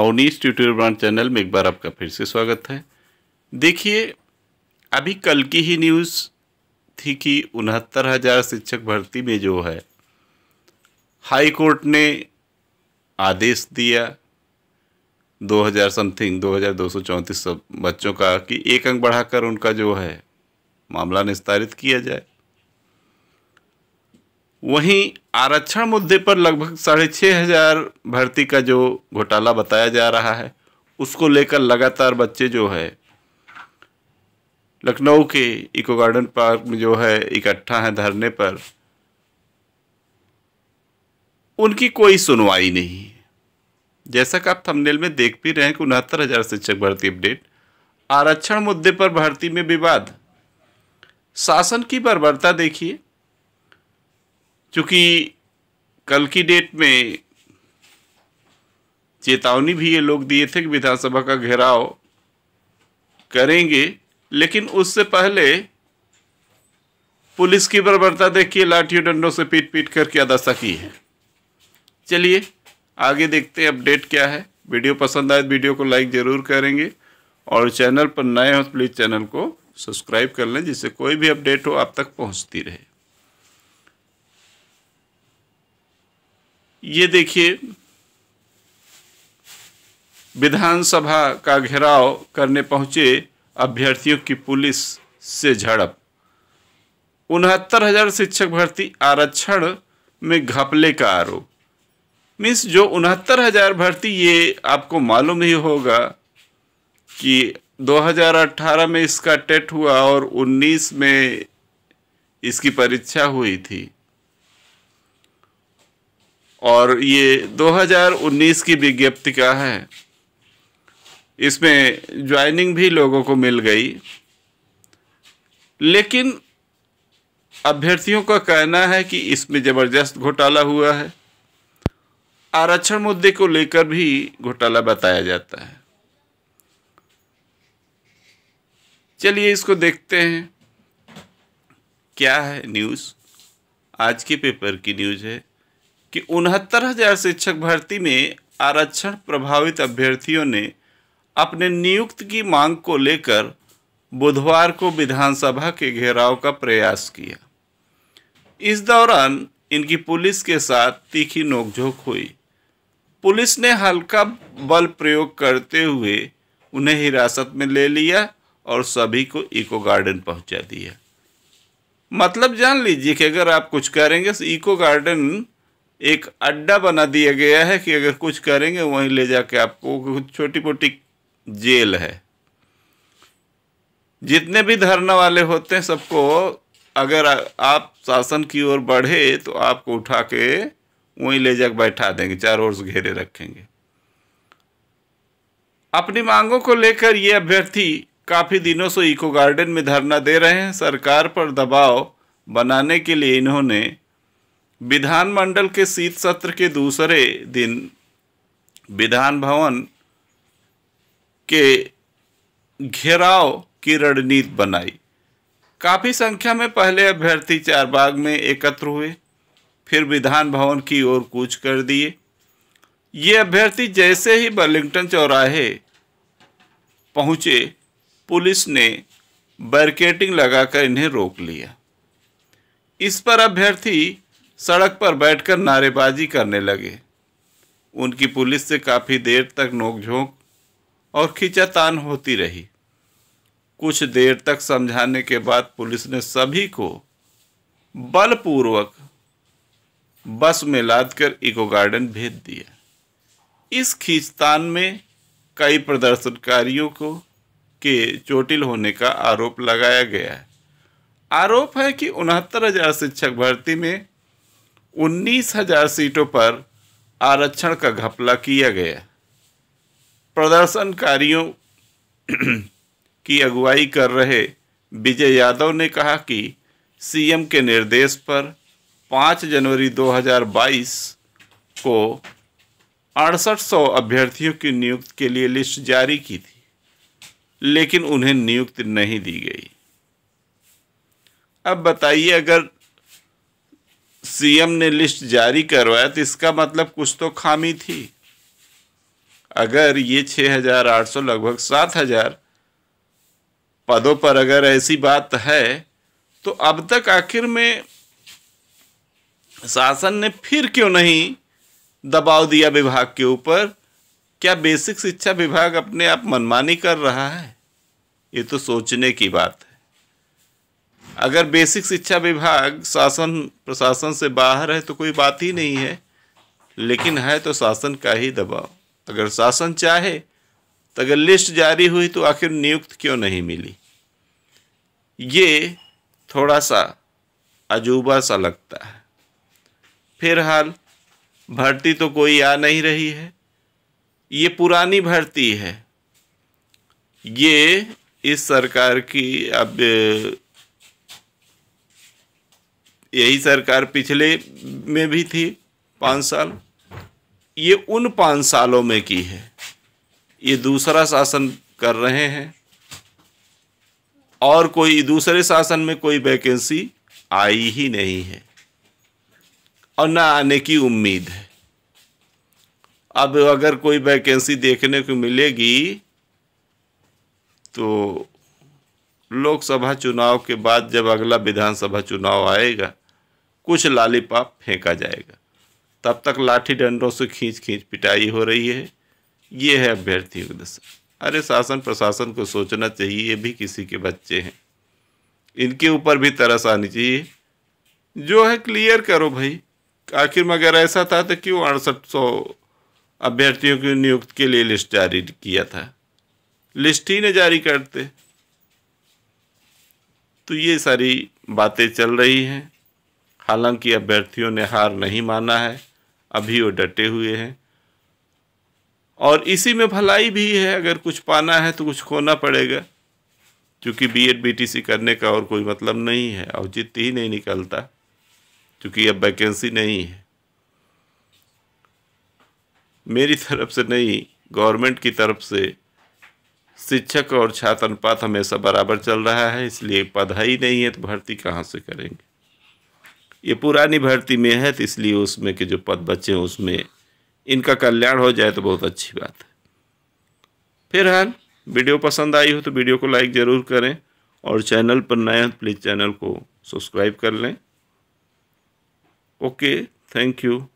Awanish tutorial brand channel में एक बार आपका फिर से स्वागत है देखिए अभी कल की ही न्यूज़ थी कि उनहत्तर हज़ार शिक्षक भर्ती में जो है हाई कोर्ट ने आदेश दिया 2000 समथिंग दो हज़ार दो सौ चौंतीस बच्चों का कि एक अंक बढ़ाकर उनका जो है मामला निस्तारित किया जाए वहीं आरक्षण मुद्दे पर लगभग साढ़े छः हज़ार भर्ती का जो घोटाला बताया जा रहा है उसको लेकर लगातार बच्चे जो है लखनऊ के इको गार्डन पार्क में जो है इकट्ठा हैं धरने पर उनकी कोई सुनवाई नहीं जैसा कि आप थंबनेल में देख भी रहे हैं कि उनहत्तर हज़ार शिक्षक भर्ती अपडेट आरक्षण मुद्दे पर भर्ती में विवाद शासन की बर्बरता देखिए चूँकि कल की डेट में चेतावनी भी ये लोग दिए थे कि विधानसभा का घेराव करेंगे लेकिन उससे पहले पुलिस की बर्बरता देखिए लाठियों डंडों से पीट पीट करके अदाशा की है चलिए आगे देखते हैं अपडेट क्या है वीडियो पसंद आए तो वीडियो को लाइक ज़रूर करेंगे और चैनल पर नए हो तो प्लीज़ चैनल को सब्सक्राइब कर लें जिससे कोई भी अपडेट हो आप तक पहुंचती रहे ये देखिए विधानसभा का घेराव करने पहुंचे अभ्यर्थियों की पुलिस से झड़प उनहत्तर हजार शिक्षक भर्ती आरक्षण में घपले का आरोप मीन्स जो उनहत्तर हजार भर्ती ये आपको मालूम ही होगा कि 2018 में इसका टेट हुआ और 19 में इसकी परीक्षा हुई थी और ये 2019 की विज्ञप्ति का है इसमें ज्वाइनिंग भी लोगों को मिल गई लेकिन अभ्यर्थियों का कहना है कि इसमें ज़बरदस्त घोटाला हुआ है आरक्षण मुद्दे को लेकर भी घोटाला बताया जाता है चलिए इसको देखते हैं क्या है न्यूज़ आज के पेपर की न्यूज़ है कि उनहत्तर हजार शिक्षक भर्ती में आरक्षण प्रभावित अभ्यर्थियों ने अपने नियुक्त की मांग को लेकर बुधवार को विधानसभा के घेराव का प्रयास किया इस दौरान इनकी पुलिस के साथ तीखी नोकझोंक हुई पुलिस ने हल्का बल प्रयोग करते हुए उन्हें हिरासत में ले लिया और सभी को इको गार्डन पहुंचा दिया मतलब जान लीजिए कि अगर आप कुछ करेंगे तो इको गार्डन एक अड्डा बना दिया गया है कि अगर कुछ करेंगे वहीं ले जाके आपको छोटी मोटी जेल है जितने भी धरना वाले होते हैं सबको अगर आप शासन की ओर बढ़े तो आपको उठा के वहीं ले जाकर बैठा देंगे चार ओर से घेरे रखेंगे अपनी मांगों को लेकर ये अभ्यर्थी काफ़ी दिनों से इको गार्डन में धरना दे रहे हैं सरकार पर दबाव बनाने के लिए इन्होंने विधानमंडल के शीत सत्र के दूसरे दिन विधान भवन के घेराव की रणनीति बनाई काफ़ी संख्या में पहले अभ्यर्थी चार बाग में एकत्र हुए फिर विधान भवन की ओर कूच कर दिए ये अभ्यर्थी जैसे ही बर्लिंगटन चौराहे पहुँचे पुलिस ने बैरिकेटिंग लगाकर इन्हें रोक लिया इस पर अभ्यर्थी सड़क पर बैठकर नारेबाजी करने लगे उनकी पुलिस से काफ़ी देर तक नोकझोंक और खींचातान होती रही कुछ देर तक समझाने के बाद पुलिस ने सभी को बलपूर्वक बस में लादकर इको गार्डन भेज दिया इस खींचतान में कई प्रदर्शनकारियों को के चोटिल होने का आरोप लगाया गया है आरोप है कि उनहत्तर हजार शिक्षक भर्ती में उन्नीस हजार सीटों पर आरक्षण का घपला किया गया प्रदर्शनकारियों की अगुवाई कर रहे विजय यादव ने कहा कि सीएम के निर्देश पर 5 जनवरी 2022 को अड़सठ अभ्यर्थियों की नियुक्ति के लिए लिस्ट जारी की थी लेकिन उन्हें नियुक्ति नहीं दी गई अब बताइए अगर सीएम ने लिस्ट जारी करवाया तो इसका मतलब कुछ तो खामी थी अगर ये 6,800 लगभग 7,000 पदों पर अगर ऐसी बात है तो अब तक आखिर में शासन ने फिर क्यों नहीं दबाव दिया विभाग के ऊपर क्या बेसिक शिक्षा विभाग अपने आप मनमानी कर रहा है ये तो सोचने की बात है अगर बेसिक शिक्षा विभाग शासन प्रशासन से बाहर है तो कोई बात ही नहीं है लेकिन है तो शासन का ही दबाव अगर शासन चाहे तो अगर लिस्ट जारी हुई तो आखिर नियुक्त क्यों नहीं मिली ये थोड़ा सा अजूबा सा लगता है फिलहाल भर्ती तो कोई आ नहीं रही है ये पुरानी भर्ती है ये इस सरकार की अब यही सरकार पिछले में भी थी पाँच साल ये उन पाँच सालों में की है ये दूसरा शासन कर रहे हैं और कोई दूसरे शासन में कोई वैकेंसी आई ही नहीं है और ना आने की उम्मीद है अब अगर कोई वैकेंसी देखने को मिलेगी तो लोकसभा चुनाव के बाद जब अगला विधानसभा चुनाव आएगा कुछ लालीपॉप फेंका जाएगा तब तक लाठी डंडों से खींच खींच पिटाई हो रही है ये है अभ्यर्थियों की दशा अरे शासन प्रशासन को सोचना चाहिए ये भी किसी के बच्चे हैं इनके ऊपर भी तरस आनी चाहिए जो है क्लियर करो भाई आखिर मगर ऐसा था तो क्यों अड़सठ सौ अभ्यर्थियों की नियुक्ति के लिए लिस्ट जारी किया था लिस्ट ही नहीं जारी करते तो ये सारी बातें चल रही हैं हालांकि अभ्यर्थियों ने हार नहीं माना है अभी वो डटे हुए हैं और इसी में भलाई भी है अगर कुछ पाना है तो कुछ खोना पड़ेगा क्योंकि बीएड बीटीसी करने का और कोई मतलब नहीं है औचित्य ही नहीं निकलता क्योंकि अब वैकेंसी नहीं है मेरी तरफ से नहीं गवर्नमेंट की तरफ से शिक्षक और छात्र अनुपात हमेशा बराबर चल रहा है इसलिए पढ़ाई नहीं है तो भर्ती कहाँ से करेंगे ये पुरानी भर्ती में है तो इसलिए उसमें के जो पद बचे हैं उसमें इनका कल्याण हो जाए तो बहुत अच्छी बात है फिलहाल वीडियो पसंद आई हो तो वीडियो को लाइक ज़रूर करें और चैनल पर नए हैं तो प्लीज़ चैनल को सब्सक्राइब कर लें ओके थैंक यू